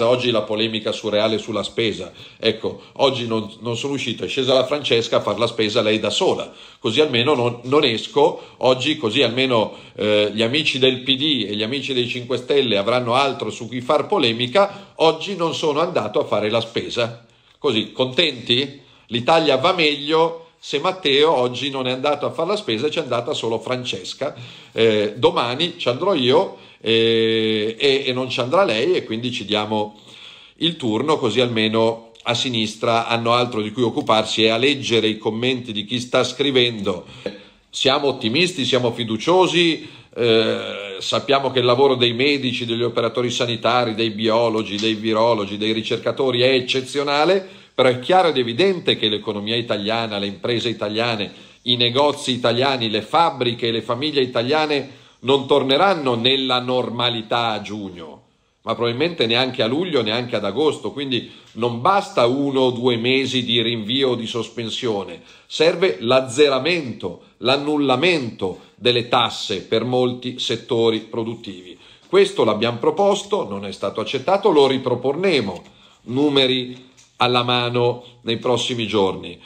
Oggi la polemica surreale sulla spesa. Ecco, oggi non, non, sono uscito, è scesa la Francesca a fare la spesa lei da sola, così almeno non, non esco. Oggi, così almeno eh, gli amici del PD e gli amici dei 5 Stelle avranno altro su cui far polemica. Oggi non sono andato a fare la spesa. Così, contenti? L'Italia va meglio, se Matteo oggi non è andato a fare la spesa, ci è andata solo Francesca, eh, domani ci andrò io eh, e, e non ci andrà lei e quindi ci diamo il turno così almeno a sinistra hanno altro di cui occuparsi e a leggere i commenti di chi sta scrivendo. Siamo ottimisti, siamo fiduciosi, eh, sappiamo che il lavoro dei medici, degli operatori sanitari, dei biologi, dei virologi, dei ricercatori è eccezionale però è chiaro ed evidente che l'economia italiana, le imprese italiane, i negozi italiani, le fabbriche e le famiglie italiane non torneranno nella normalità a giugno, ma probabilmente neanche a luglio, neanche ad agosto. Quindi non basta uno o due mesi di rinvio o di sospensione, serve l'azzeramento, l'annullamento delle tasse per molti settori produttivi. Questo l'abbiamo proposto, non è stato accettato, lo riproporremo. Numeri alla mano nei prossimi giorni.